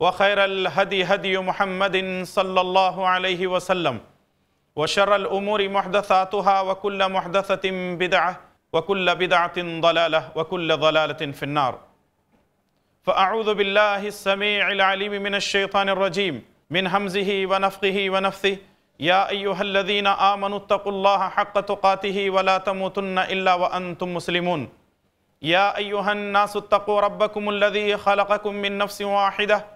وخير الهدي هدي محمد صلى الله عليه وسلم وشر الأمور محدثاتها وكل محدثة بدعة وكل بدعة ضلالة وكل ضلالة في النار فأعوذ بالله السميع العليم من الشيطان الرجيم من همزه ونفخه ونفثه يا أيها الذين آمنوا اتقوا الله حق تقاته ولا تموتن إلا وأنتم مسلمون يا أيها الناس اتقوا ربكم الذي خلقكم من نفس واحدة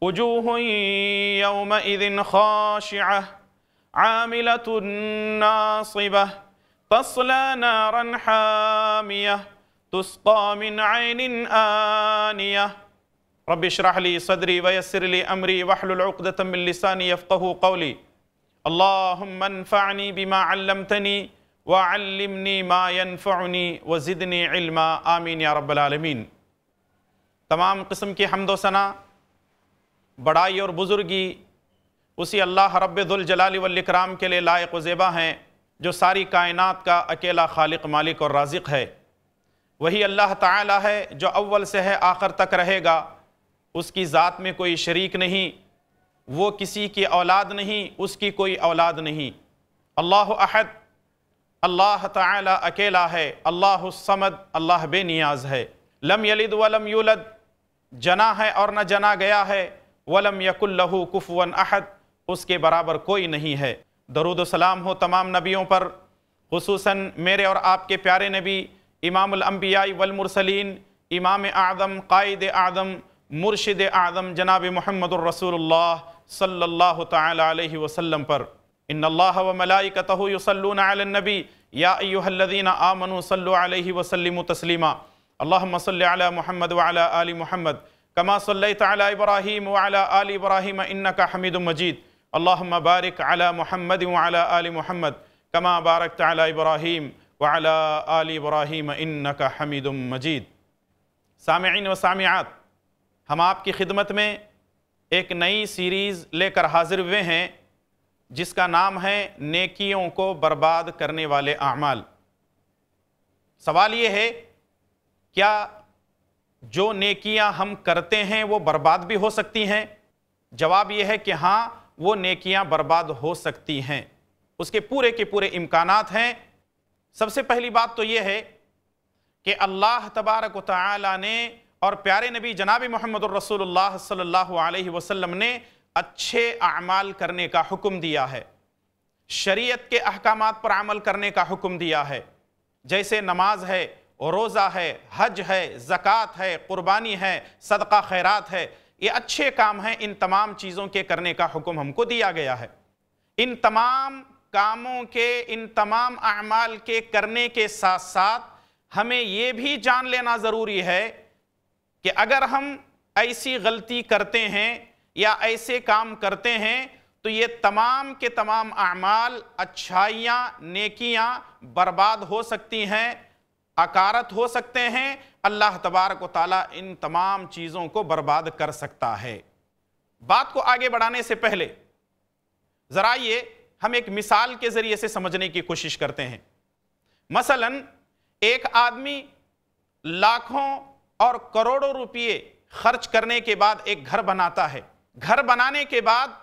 وجوه يومئذ خاشعة عاملة ناصبة تصلى نارا حامية تسقى من عين آنية رب اشرح لي صدري ويسر لي أمري واحلل عقدة من لساني يفقه قولي اللهم انفعني بما علمتني وعلمني ما ينفعني وزدني علما آمين يا رب العالمين تمام قسم کی حمد و سنہ बड़ाई और बुज़ुर्गी उसी अल्लाह वल वक्राम के लिए लायक ज़ेबा हैं जो सारी कायनात का अकेला खालिक मालिक और राजिक है वही अल्लाह ताला है जो अव्वल से है आखिर तक रहेगा उसकी ज़ात में कोई शरीक नहीं वो किसी की औलाद नहीं उसकी कोई औलाद नहीं अल्लाह अहद अल्लाह ताला अकेला है अल्लाह समद अल्लाह बेनियाज है लम यलिद वलम यूलद जना है और न जना गया है वलम यकुल्लहु कुफवन अहद उसके बराबर कोई नहीं है दरुद सलाम हो तमाम नबियों पर खसूस मेरे और आपके प्यारे नबी इमामबियाई वलमरसलिन इमाम आदम कायद आदम मुर्शद आदम जनाब मोहम्मद रसूलुल्लाह सल्लल्लाहु अलैहि वसल्लम पर इन अल्लाह व मलाइकतहु युसल्लून अलन नबी या अय्युहल्लज़ीना आमनु सल्लु अलैहि वसल्लिमु तस्लीमा अल्लाहुम्मा सल्लि अला व अला आलि कमा सल على ابراهيم وعلى ال का انك حميد مجيد اللهم بارك महमद محمد महमद ال محمد كما باركت على ابراهيم وعلى ال का انك मजीद مجيد سامعين وسامعات हम आपकी खिदमत में एक नई सीरीज़ लेकर हाजिर हुए हैं जिसका नाम है नेकियों को बर्बाद करने वाले अमाल सवाल ये है क्या जो नेकियां हम करते हैं वो बर्बाद भी हो सकती हैं जवाब यह है कि हाँ वो नेकियां बर्बाद हो सकती हैं उसके पूरे के पूरे इम्कान हैं सबसे पहली बात तो ये है कि अल्लाह तबारक ने और प्यारे नबी जनाब मोहम्मद रसूलुल्लाह सल्लल्लाहु अलैहि वसल्लम ने अच्छे अमाल करने का हुक्म दिया है शरीयत के अहकाम पर अमल करने का हुक्म दिया है जैसे नमाज है रोज़ा है हज है ज़क़़त है क़ुरबानी है सदका खैरात है ये अच्छे काम हैं इन तमाम चीज़ों के करने का हुक्म हमको दिया गया है इन तमाम कामों के इन तमाम अमाल के करने के साथ साथ हमें ये भी जान लेना ज़रूरी है कि अगर हम ऐसी गलती करते हैं या ऐसे काम करते हैं तो ये तमाम के तमाम अमाल अच्छाइयाँ नेकियाँ बर्बाद हो सकती हैं अकारत हो सकते हैं अल्लाह तबारक वाली इन तमाम चीज़ों को बर्बाद कर सकता है बात को आगे बढ़ाने से पहले ज़रा ये हम एक मिसाल के ज़रिए से समझने की कोशिश करते हैं मसलन एक आदमी लाखों और करोड़ों रुपये खर्च करने के बाद एक घर बनाता है घर बनाने के बाद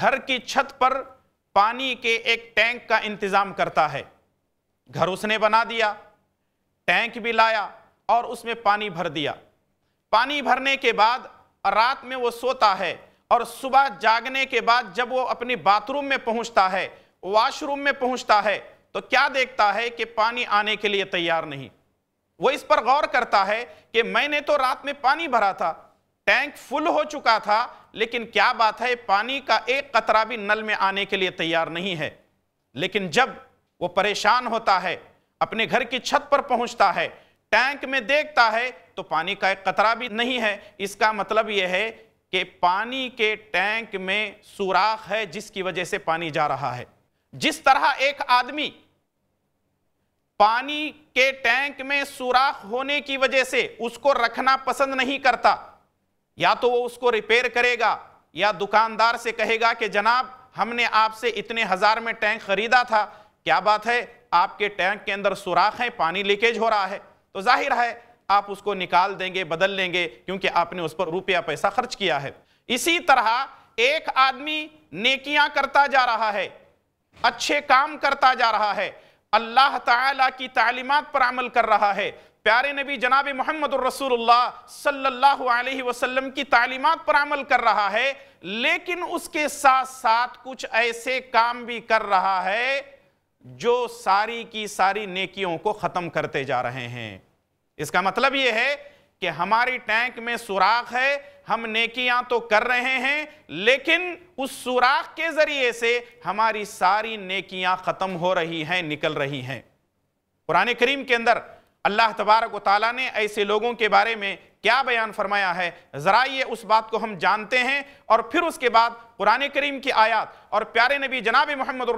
घर की छत पर पानी के एक टैंक का इंतज़ाम करता है घर उसने बना दिया टैंक भी लाया और उसमें पानी भर दिया पानी भरने के बाद रात में वो सोता है और सुबह जागने के बाद जब वो अपनी बाथरूम में पहुंचता है वॉशरूम में पहुंचता है तो क्या देखता है कि पानी आने के लिए तैयार नहीं वो इस पर गौर करता है कि मैंने तो रात में पानी भरा था टैंक फुल हो चुका था लेकिन क्या बात है पानी का एक कतरा भी नल में आने के लिए तैयार नहीं है लेकिन जब वो परेशान होता है अपने घर की छत पर पहुंचता है टैंक में देखता है तो पानी का एक कतरा भी नहीं है इसका मतलब यह है कि पानी के टैंक में सुराख है जिसकी वजह से पानी जा रहा है जिस तरह एक आदमी पानी के टैंक में सुराख होने की वजह से उसको रखना पसंद नहीं करता या तो वो उसको रिपेयर करेगा या दुकानदार से कहेगा कि जनाब हमने आपसे इतने हजार में टैंक खरीदा था क्या बात है आपके टैंक के अंदर सुराख है पानी लीकेज हो रहा है तो जाहिर है आप उसको निकाल देंगे बदल लेंगे क्योंकि आपने उस पर रुपया पैसा खर्च किया है इसी तरह एक आदमी नेकियां करता जा रहा है अच्छे काम करता जा रहा है अल्लाह ताला की तालीमत पर अमल कर रहा है प्यारे नबी जनाब मोहम्मद सल्लल्लाहु अलैहि वसल्लम की तालीमत पर अमल कर रहा है लेकिन उसके साथ साथ कुछ ऐसे काम भी कर रहा है जो सारी की सारी नेकियों को ख़त्म करते जा रहे हैं इसका मतलब यह है कि हमारी टैंक में सुराख है हम नेकियां तो कर रहे हैं लेकिन उस सुराख के ज़रिए से हमारी सारी नेकियां ख़त्म हो रही हैं निकल रही हैं कुरान करीम के अंदर अल्लाह तबारक वाली ने ऐसे लोगों के बारे में क्या बयान फरमाया है ज़रा ये उस बात को हम जानते हैं और फिर उसके बाद कुरान करीम की आयात और प्यारे नबी जनाब मोहम्मद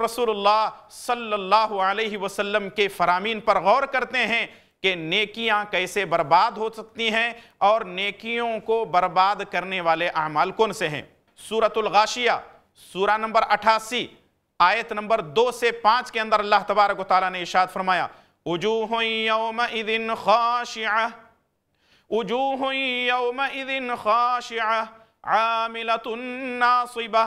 वसल्लम के फरामीन पर गौर करते हैं कि नेकियां कैसे बर्बाद हो सकती हैं और नेकियों को बर्बाद करने वाले अमाल कौन से हैं सूरतुलगाशिया सूरा नंबर अठासी आयत नंबर दो से पांच के अंदर अल्लाह तबारक ने इशाद फरमाया वजूह यौम इदिन खाशिया आमिलत नासिबा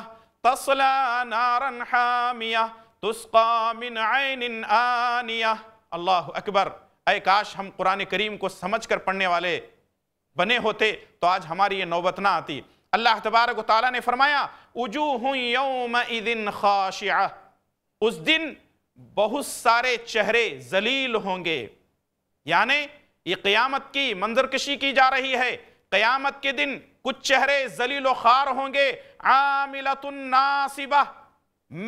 तस्ला नारन हामिया तुस्का मिन आयन आनिया अल्लाह अकबर अय काश हम कुरान करीम को समझ कर पढ़ने वाले बने होते तो आज हमारी ये नौबत ना आती अल्लाह तबारक ताली ने फरमाया उजूह यौम इदिन खाशिया उस दिन बहुत सारे चेहरे जलील होंगे यानी ये क़यामत की मंजरकशी की जा रही है क़यामत के दिन कुछ चेहरे जलील खार होंगे आमिलतुन्नासिबा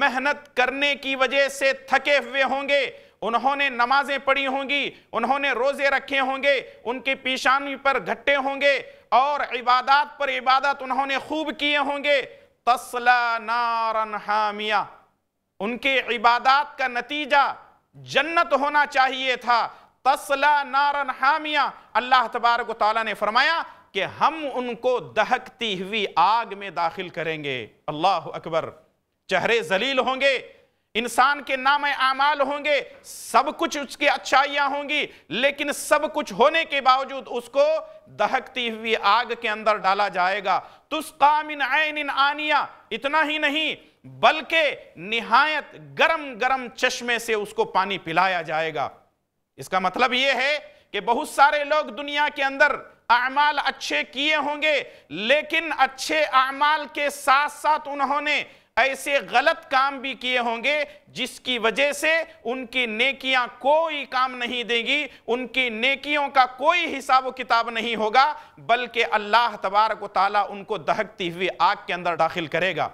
मेहनत करने की वजह से थके हुए होंगे उन्होंने नमाजें पढ़ी होंगी उन्होंने रोज़े रखे होंगे उनके पेशानी पर घट्टे होंगे और इबादत पर इबादत उन्होंने खूब किए होंगे तसला नारन हामिया उनके इबादत का नतीजा जन्नत होना चाहिए था तसला नारन हामिया अल्लाह तबारक ताली ने फरमाया कि हम उनको दहकती हुई आग में दाखिल करेंगे अल्लाह अकबर चेहरे जलील होंगे इंसान के नाम आमाल होंगे सब कुछ उसकी अच्छाइयाँ होंगी लेकिन सब कुछ होने के बावजूद उसको दहकती हुई आग के अंदर डाला जाएगा तुस्कामिन आयन आनिया इतना ही नहीं बल्कि निहायत गरम गरम चश्मे से उसको पानी पिलाया जाएगा इसका मतलब ये है कि बहुत सारे लोग दुनिया के अंदर अमाल अच्छे किए होंगे लेकिन अच्छे अमाल के साथ साथ उन्होंने ऐसे गलत काम भी किए होंगे जिसकी वजह से उनकी नेकियां कोई काम नहीं देंगी उनकी नेकियों का कोई हिसाब किताब नहीं होगा बल्कि अल्लाह तबारक ताला उनको दहकती हुई आग के अंदर दाखिल करेगा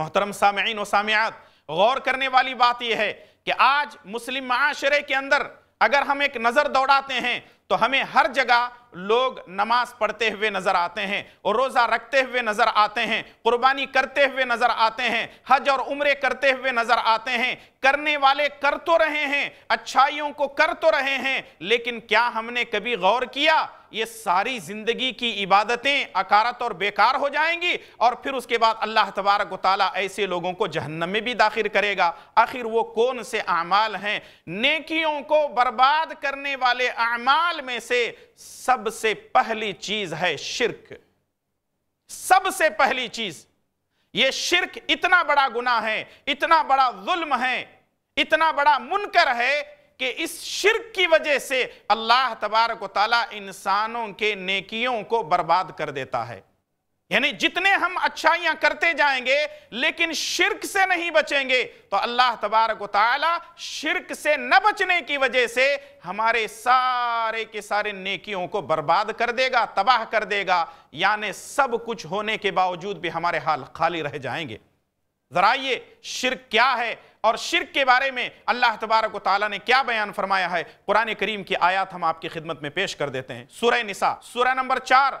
मोहतरम सामीन व सामियात गौर करने वाली बात यह है कि आज मुस्लिम माशरे के अंदर अगर हम एक नज़र दौड़ाते हैं तो हमें हर जगह लोग नमाज पढ़ते हुए नजर आते हैं और रोज़ा रखते हुए नजर आते हैं कुर्बानी करते हुए नजर आते हैं हज और उम्र करते हुए नजर आते हैं करने वाले कर तो रहे हैं अच्छाइयों को कर तो रहे हैं लेकिन क्या हमने कभी गौर किया ये सारी ज़िंदगी की इबादतें अकारत और बेकार हो जाएंगी और फिर उसके बाद अल्लाह तबारक ताली ऐसे लोगों को जहन्नम में भी दाखिल करेगा आखिर वो कौन से अमाल हैं नेकियों को बर्बाद करने वाले अमाल में से सब सबसे पहली चीज है शिरक सबसे पहली चीज यह शिरक इतना बड़ा गुना है इतना बड़ा जुल्म है इतना बड़ा मुनकर है कि इस शिरक की वजह से अल्लाह तबारक ताला इंसानों के नेकियों को बर्बाद कर देता है यानी जितने हम अच्छाइयां करते जाएंगे लेकिन शिरक से नहीं बचेंगे तो अल्लाह तबारक शिरक से न बचने की वजह से हमारे सारे के सारे नेकियों को बर्बाद कर देगा तबाह कर देगा यानी सब कुछ होने के बावजूद भी हमारे हाल खाली रह जाएंगे जरा ये शिरक क्या है और शिरक के बारे में अल्लाह तबारक ने क्या बयान फरमाया है कुरान करीम की आयात हम आपकी खिदमत में पेश कर देते हैं सूर्य निसा सूर्य नंबर चार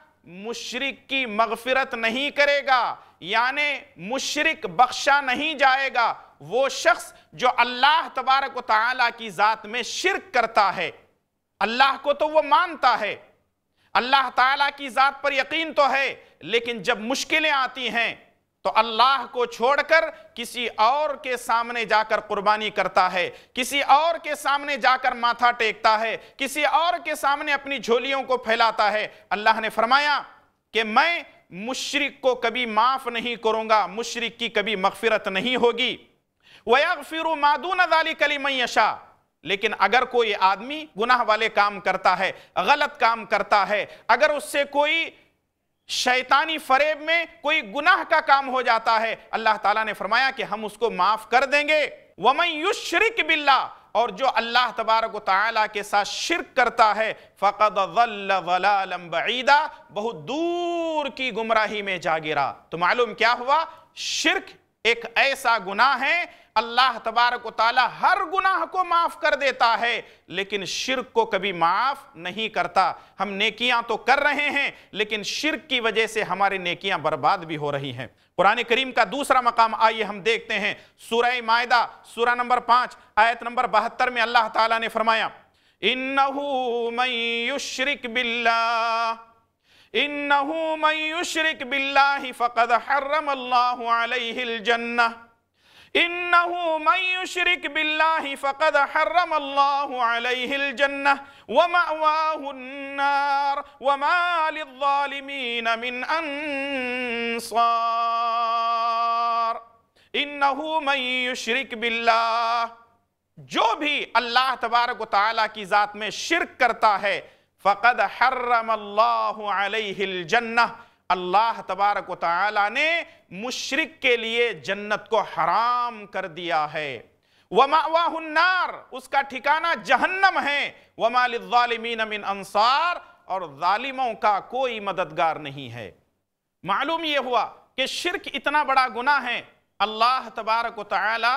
मुशरक की मगफिरत नहीं करेगा यानि मुशरक बख्शा नहीं जाएगा वो शख्स जो अल्लाह तबारक ताली की ज़ात में शिरक करता है अल्लाह को तो वह मानता है अल्लाह ताला की ज़ात पर यकीन तो है लेकिन जब मुश्किलें आती हैं तो अल्लाह को छोड़कर किसी और के सामने जाकर कुर्बानी करता है किसी और के सामने जाकर माथा टेकता है किसी और के सामने अपनी झोलियों को फैलाता है अल्लाह ने फरमाया कि मैं मुशरक को कभी माफ़ नहीं करूँगा मुशरक की कभी मगफिरत नहीं होगी वयाफिर मादू दाली कली मैशा लेकिन अगर कोई आदमी गुनाह वाले काम करता है गलत काम करता है अगर उससे कोई शैतानी फरेब में कोई गुनाह का काम हो जाता है अल्लाह ताला ने फरमाया कि हम उसको माफ कर देंगे वमई युशरिक बिल्ला और जो अल्लाह तबारक ताला के साथ शिरक करता है फ़कद वलालम्बीदा बहुत दूर की गुमराही में जा गिरा तो मालूम क्या हुआ शिरक एक ऐसा गुनाह है अल्लाह तबारक ताला हर गुनाह को माफ़ कर देता है लेकिन शिरक को कभी माफ़ नहीं करता हम नेकियां तो कर रहे हैं लेकिन शिरक की वजह से हमारी नेकियां बर्बाद भी हो रही हैं कुरान करीम का दूसरा मकाम आइए हम देखते हैं सूरह मायदा सूरा नंबर पांच आयत नंबर बहत्तर में अल्लाह ताला ने फरमाया बिल्ला इन्नहुमयुशरक बिल्लाहि फ़कद हर्रम फ़कद हर्रम अल्लाहु अलैहिल जन्ना वमअवाहुन नार वमा लिज़्ज़ालिमीन मिन अंसार जो भी अल्लाह तबारक व तआला की ज़ात में शिरक करता है फ़कद हर्रमल्लाजन्ना अल्लाह तबारक ताली ने मुशरक के लिए जन्नत को हराम कर दिया है वमावाहन्नार उसका ठिकाना जहन्नम है वमालिमीन मिन अंसार और ालिमों का कोई मददगार नहीं है मालूम यह हुआ कि शिरक इतना बड़ा गुना है अल्लाह तबारक ताली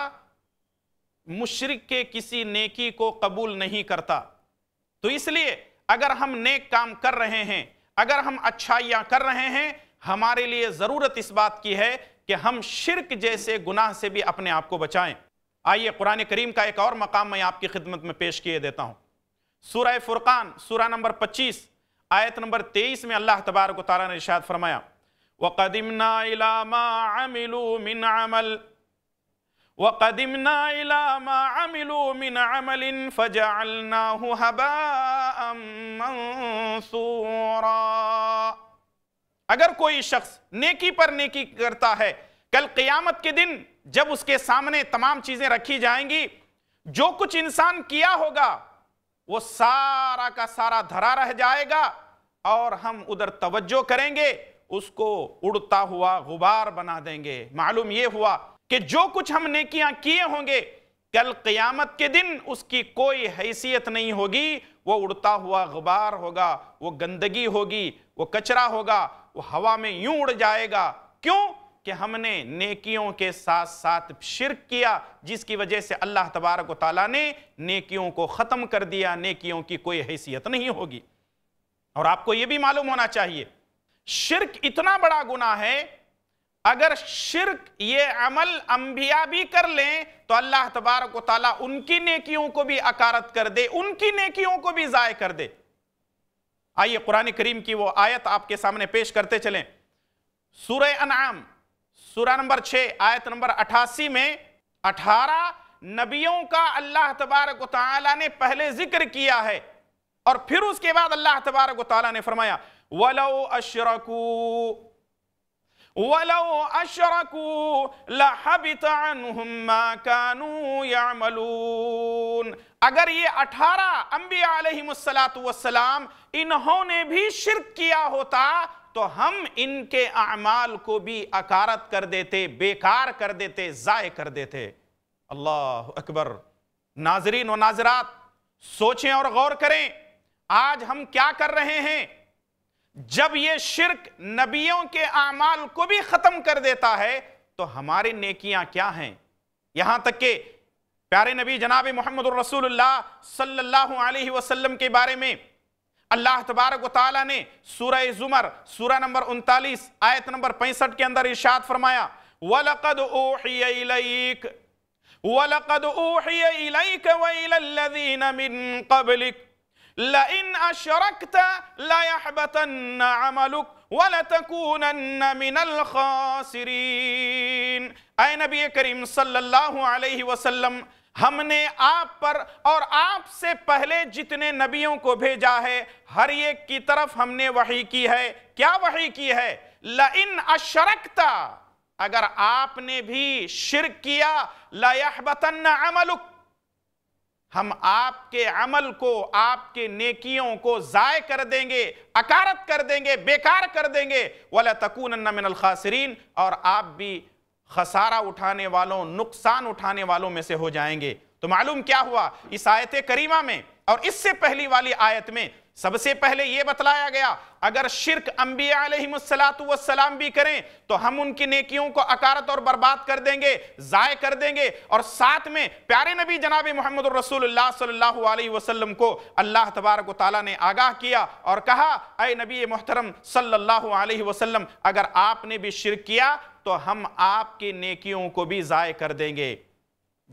मुशरक के किसी नेकी को कबूल नहीं करता तो इसलिए अगर हम नेक काम कर रहे हैं अगर हम अच्छाइयाँ कर रहे हैं हमारे लिए ज़रूरत इस बात की है कि हम शिरक जैसे गुनाह से भी अपने आप को बचाएं आइए कुरान करीम का एक और मकाम मैं आपकी खिदमत में पेश किए देता हूँ सूर्य फुरकान सूरा नंबर पच्चीस आयत नंबर तेईस में अल्लाह तबारक तारा ने इशाद फरमाया कदिमना वक़दिमना मिन अमलिन फ़जालनाहु हबाअम मंसूरा अगर कोई शख्स नेकी पर नेकी करता है कल क़यामत के दिन जब उसके सामने तमाम चीज़ें रखी जाएंगी जो कुछ इंसान किया होगा वो सारा का सारा धरा रह जाएगा और हम उधर तवज्जो करेंगे उसको उड़ता हुआ गुबार बना देंगे मालूम ये हुआ कि जो कुछ हम नेकियां किए होंगे कल क़यामत के दिन उसकी कोई हैसियत नहीं होगी वो उड़ता हुआ गुबार होगा वो गंदगी होगी वो कचरा होगा वो हवा में यूं उड़ जाएगा क्यों कि हमने नेकियों के साथ साथ शिरक किया जिसकी वजह से अल्लाह तबारक ताली ने नेकियों को ख़त्म कर दिया नेकियों की कोई हैसियत नहीं होगी और आपको ये भी मालूम होना चाहिए शिरक इतना बड़ा गुना है अगर शिरक ये अमल अंबिया भी कर लें तो अल्लाह तबारक ताला उनकी नेकियों को भी अकारत कर दे उनकी नेकियों को भी ज़ाय कर दे आइए कुरान करीम की वो आयत आपके सामने पेश करते चलें सूर्य अनाम सूरा नंबर छः आयत नंबर अठासी में अठारह नबियों का अल्लाह तबारक ताला ने पहले जिक्र किया है और फिर उसके बाद अल्लाह तबारक ताला ने फरमाया वलो अशरकू لحبط عنهم ما كانوا يعملون अगर ये अठारह अम्बियालाम इन्होंने भी शिरक किया होता तो हम इनके अमाल को भी अकारत कर देते बेकार कर देते ज़ाय कर देते अल्लाह अकबर नाजरीन व नाजरात सोचें और गौर करें आज हम क्या कर रहे हैं जब ये शिरक नबियों के अमाल को भी ख़त्म कर देता है तो हमारी नेकियां क्या हैं यहां तक के प्यारे नबी जनाब मोहम्मद रसूलुल्लाह सल्लल्लाहु अलैहि वसल्लम के बारे में अल्लाह तबारक ताली ने सूरह जुमर सूरह नंबर उनतालीस आयत नंबर पैंसठ के अंदर इर्शाद फरमाया वलकद वलकद लइन अशरकता लयहबतन अमलुक वलतकूनन मिनल खासिरीन आए नबी करीम सल्लल्लाहु अलैहि वसल्लम हमने आप पर और आपसे पहले जितने नबियों को भेजा है हर एक की तरफ हमने वही की है क्या वही की है लइन अशरकता अगर आपने भी शिर किया लयहबतन अमलुक हम आपके अमल को आपके नेकियों को ज़ाय कर देंगे अकारत कर देंगे बेकार कर देंगे वाल तकून मिनल खासरीन और आप भी खसारा उठाने वालों नुकसान उठाने वालों में से हो जाएंगे तो मालूम क्या हुआ इस आयत करीमा में और इससे पहली वाली आयत में सबसे पहले यह बतलाया गया अगर शिरक अंबियालाम भी करें तो हम उनकी नेकियों को अकारत और बर्बाद कर देंगे ज़ाय कर देंगे और साथ में प्यारे नबी जनाब मोहम्मद वसल्लम को अल्लाह तबारक ने आगाह किया और कहा अय नबी मोहतरम सल्लाम अगर आपने भी शिरक किया तो हम आपकी नेकियों को भी ज़ाय कर देंगे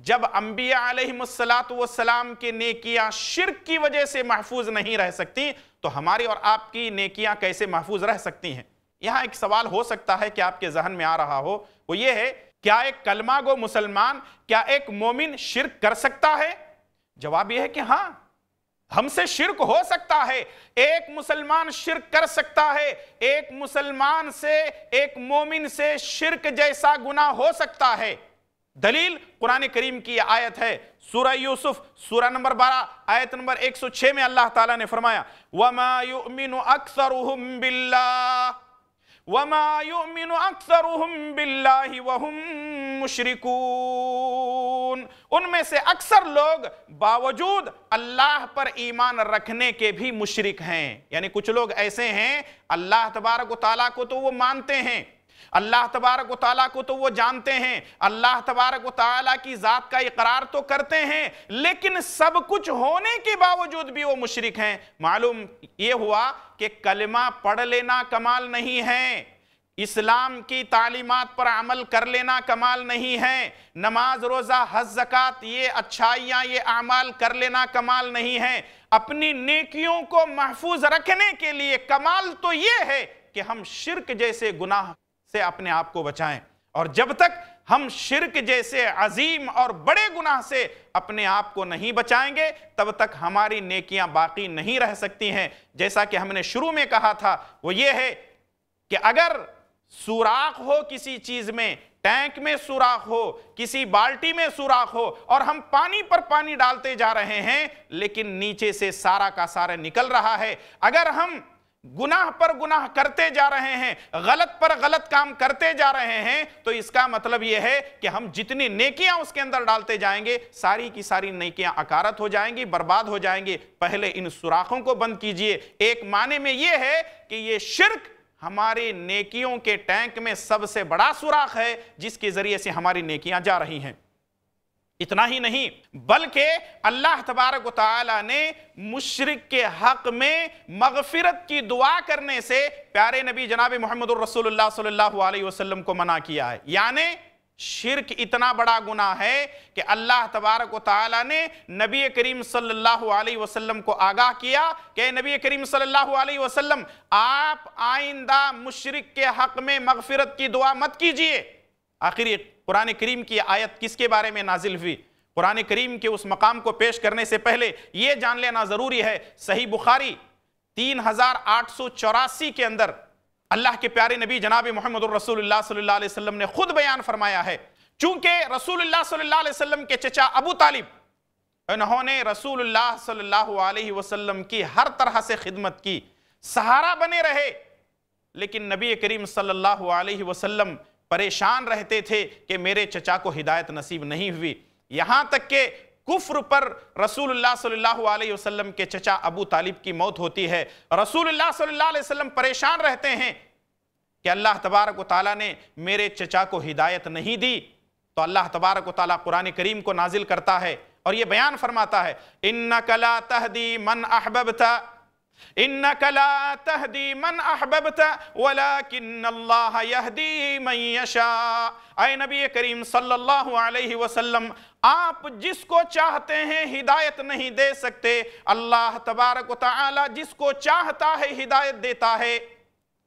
जब अंबिया अलहलाम की नेकियां शिरक की वजह से महफूज नहीं रह सकती तो हमारी और आपकी नेकियां कैसे महफूज रह सकती हैं यहाँ एक सवाल हो सकता है कि आपके जहन में आ रहा हो वो ये है क्या एक कलमा गो मुसलमान क्या एक मोमिन शिरक कर सकता है जवाब यह है कि हाँ हमसे शिरक हो सकता है एक मुसलमान शिरक कर सकता है एक मुसलमान से एक मोमिन से शिरक जैसा गुना हो सकता है दलील कुरान करीम की आयत है सूरह यूसुफ सूरह नंबर 12 आयत नंबर 106 में अल्लाह ताला ने फरमाया वमा युमिनु अक्सरुहुम बिल्लाह वमा युमिनु अक्सरुहुम बिल्लाहि वहुम मुशरिकून उनमें से अक्सर लोग बावजूद अल्लाह पर ईमान रखने के भी मुशरिक हैं यानी कुछ लोग ऐसे हैं अल्लाह तबारक ताला को तो वो मानते हैं अल्लाह तबारक वाली को तो वो जानते हैं अल्लाह तबारक वाली की ज़ात का इकरार तो करते हैं लेकिन सब कुछ होने के बावजूद भी वो मुशरक हैं मालूम ये हुआ कि कलमा पढ़ लेना कमाल नहीं है इस्लाम की तालीमत पर अमल कर लेना कमाल नहीं है नमाज रोज़ा हज जक़ात ये अच्छाइयाँ ये अमाल कर लेना कमाल नहीं है अपनी नेकियों को महफूज रखने के लिए कमाल तो ये है कि हम शिरक जैसे गुनाह से अपने आप को बचाएं और जब तक हम शिरक जैसे अजीम और बड़े गुनाह से अपने आप को नहीं बचाएंगे तब तक हमारी नेकियां बाकी नहीं रह सकती हैं जैसा कि हमने शुरू में कहा था वो ये है कि अगर सुराख हो किसी चीज़ में टैंक में सुराख हो किसी बाल्टी में सुराख हो और हम पानी पर पानी डालते जा रहे हैं लेकिन नीचे से सारा का सारा निकल रहा है अगर हम गुनाह पर गुनाह करते जा रहे हैं गलत पर गलत काम करते जा रहे हैं तो इसका मतलब यह है कि हम जितनी नेकियां उसके अंदर डालते जाएंगे सारी की सारी नेकियां अकारत हो जाएंगी बर्बाद हो जाएंगी पहले इन सुराखों को बंद कीजिए एक माने में यह है कि यह शिरक हमारे नेकियों के टैंक में सबसे बड़ा सुराख है जिसके जरिए से हमारी नेकियां जा रही हैं इतना ही नहीं बल्कि अल्लाह तबारक ने मुशरक के हक में मगफिरत की दुआ करने से प्यारे नबी जनाब मोहम्मद वसल्लम को मना किया है यानी शिरक इतना बड़ा गुना है कि अल्लाह तबारक ने नबी करीम सल्लल्लाहु अलैहि वसल्लम को आगाह किया कि नबी करीम सल्लल्लाहु अलैहि वसल्लम आप आइंदा मुशरक के हक में मगफिरत की दुआ मत कीजिए आखिर ये कुरान करीम की आयत किसके बारे में नाजिल हुई कुरान करीम के उस मकाम को पेश करने से पहले ये जान लेना ज़रूरी है सही बुखारी तीन हज़ार आठ सौ चौरासी के अंदर अल्लाह के प्यारे नबी जनाब मोहम्मद रसूलुल्लाह वसल्लम ने खुद बयान फरमाया है चूंकि रसूलुल्लाह सल्लल्लाहु अलैहि वसल्लम के चचा अबू तालिब उन्होंने रसूलुल्लाह सल्लल्लाहु अलैहि वसल्लम की हर तरह से खिदमत की सहारा बने रहे लेकिन नबी करीम सल्लल्लाहु अलैहि वसल्लम परेशान रहते थे कि मेरे चचा को हिदायत नसीब नहीं हुई यहाँ तक के कुफ्र पर रसूलुल्लाह सल्लल्लाहु अलैहि वसल्लम के चचा अबू तालिब की मौत होती है रसूलुल्लाह सल्लल्लाहु अलैहि वसल्लम परेशान रहते हैं कि अल्लाह तबारक ताली ने मेरे चचा को हिदायत नहीं दी तो अल्लाह तबारक ताली कुरान करीम को नाजिल करता है और ये बयान फरमाता है इन्ना कला तहदी मन अहबबता إنك لا تهدي من أحببت ولكن الله يهدي من يشاء आए नबी करीम सल्लल्लाहु अलैहि वसल्लम आप जिसको चाहते हैं हिदायत नहीं दे सकते अल्लाह तबारक ताला जिसको चाहता है हिदायत देता है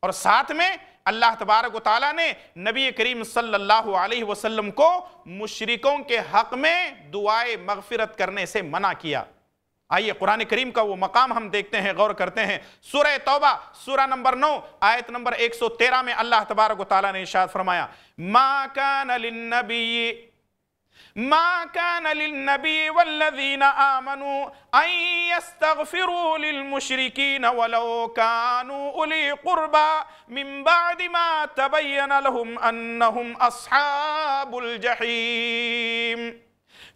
और साथ में अल्लाह तबारक ताला ने नबी करीम सल्लल्लाहु अलैहि वसल्लम को मुशरिकों के हक में दुआए मगफिरत करने से मना किया आइए कुरान करीम का वो मकाम हम देखते हैं गौर करते हैं सुरह तौबा सूरा नंबर नौ आयत नंबर 113 में अल्लाह तबारक ताली ने इशाद फरमाया मा कान नबी ما كان للنبي والذين آمنوا أن يستغفروا للمشركين ولو كانوا أولي قربى من بعد ما تبين لهم أنهم أصحاب الجحيم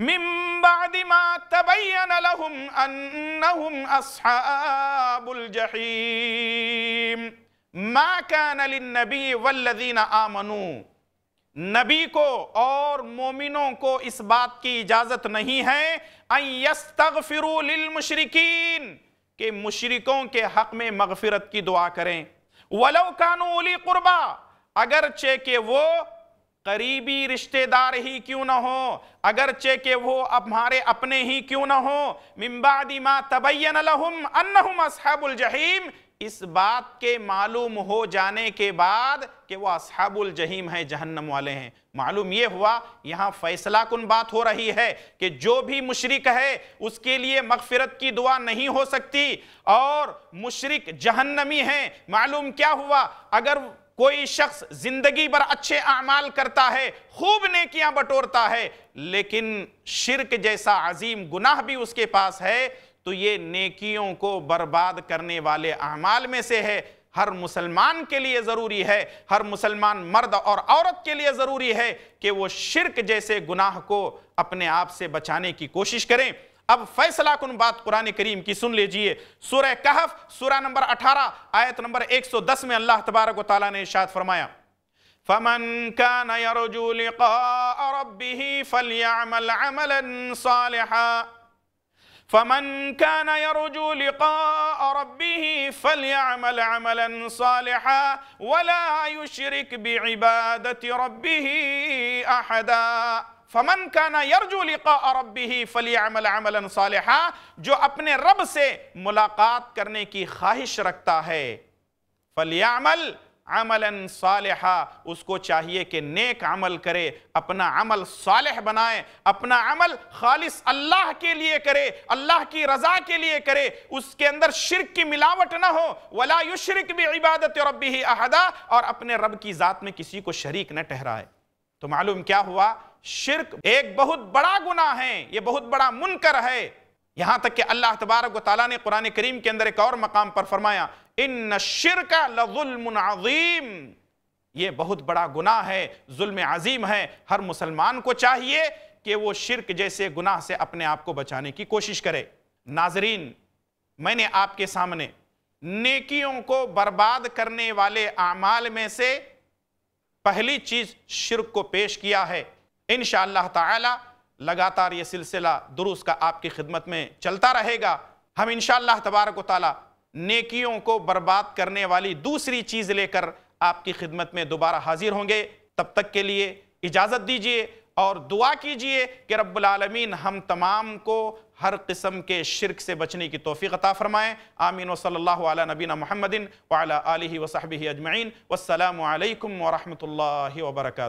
من بعد ما تبين لهم أنهم أصحاب الجحيم ما كان للنبي والذين آمنوا नबी को और मोमिनों को इस बात की इजाजत नहीं है मुशरकिन के मुशरकों के हक में मगफिरत की दुआ करें वलो कानूली कुर्बा अगरचे के वो करीबी रिश्तेदार ही क्यों ना हो अगरचे के वो अब हमारे अपने ही क्यों ना हो मिम्बादी मा तबैन लहुम अन्नहुम असहाबुल जहीम इस बात के मालूम हो जाने के बाद कि वो असहाबुल जहीम है जहन्नम वाले हैं मालूम ये हुआ यहाँ फैसला कन बात हो रही है कि जो भी मुशरक है उसके लिए मगफिरत की दुआ नहीं हो सकती और मुशरक जहन्नमी है मालूम क्या हुआ अगर कोई शख्स जिंदगी भर अच्छे अमाल करता है खूब नेकियां बटोरता है लेकिन शिरक जैसा अजीम गुनाह भी उसके पास है तो ये नेकियों को बर्बाद करने वाले अमाल में से है हर मुसलमान के लिए ज़रूरी है हर मुसलमान मर्द और औरत के लिए ज़रूरी है कि वो शिरक जैसे गुनाह को अपने आप से बचाने की कोशिश करें अब फैसला कन बात कुरान करीम की सुन लीजिए सूर कहफ सूरा नंबर 18 आयत नंबर 110 में अल्लाह तबारक ताली ने इशाद फरमाया फमन كَانَ يَرْجُو لِقَاءَ رَبِّهِ فَلْيَعْمَلْ عَمَلًا صَالِحًا فَمَن كَانَ يَرْجُو لِقَاءَ رَبِّهِ فَلْيَعْمَلْ عَمَلًا صَالِحًا وَلَا يُشْرِكْ بِعِبَادَةِ رَبِّهِ أَحَدًا फमन ना यरजू लिका रबी फलीमल अमलन सालहा जो अपने रब से मुलाकात करने की ख्वाहिश रखता है फलियामल अमलन सालहा उसको चाहिए कि नेक अमल करे अपना अमल सालह बनाए अपना अमल खालिस अल्लाह के लिए करे अल्लाह की रज़ा के लिए करे उसके अंदर शिरक की मिलावट ना हो वला युशरक भी इबादत रबी अहदा और अपने रब की ज़ात में किसी को शरीक न ठहराए तो मालूम क्या हुआ शिरक एक बहुत बड़ा गुना है ये बहुत बड़ा मुनकर है यहां तक कि अल्लाह तबारक ने कुरान करीम के अंदर एक और मकाम पर फरमाया इन शिरक का लजुल्मजीम ये बहुत बड़ा गुना है जुल्म अजीम है हर मुसलमान को चाहिए कि वो शिरक जैसे गुनाह से अपने आप को बचाने की कोशिश करे नाजरीन मैंने आपके सामने नेकियों को बर्बाद करने वाले अमाल में से पहली चीज शिरक को पेश किया है इन ताला लगातार ये सिलसिला दुरुस्त का आपकी खिदमत में चलता रहेगा हम इन तबारक ताली नेकियों को बर्बाद करने वाली दूसरी चीज़ लेकर आपकी खिदमत में दोबारा हाजिर होंगे तब तक के लिए इजाज़त दीजिए और दुआ कीजिए कि रब्लमीन हम तमाम को हर किस्म के शिरक से बचने की तोफ़ी अता फ़रमाएँ आमीन वसल नबीन महमदिन वाली वसाहबी अजमैन वसलम वरहमल वर्का